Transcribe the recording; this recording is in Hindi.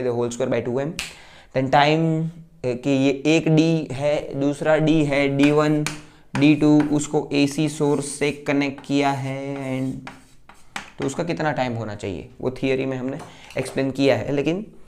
the whole square by two M then time कि ये एक डी है दूसरा डी है डी वन डी टू उसको सी सोर्स से कनेक्ट किया है एंड तो उसका कितना टाइम होना चाहिए वो थियोरी में हमने एक्सप्लेन किया है लेकिन